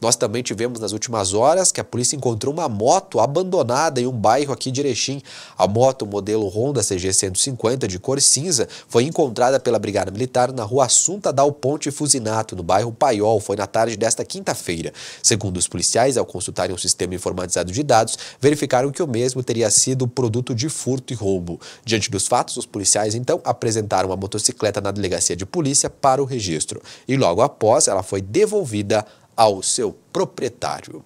Nós também tivemos nas últimas horas que a polícia encontrou uma moto abandonada em um bairro aqui de Erechim. A moto modelo Honda CG 150 de cor cinza foi encontrada pela Brigada Militar na rua Assunta Dal Ponte Fusinato, no bairro Paiol. Foi na tarde desta quinta-feira. Segundo os policiais, ao consultarem um sistema informatizado de dados, verificaram que o mesmo teria sido produto de furto e roubo. Diante dos fatos, os policiais então apresentaram a motocicleta na delegacia de polícia para o registro e logo após ela foi devolvida ao seu proprietário.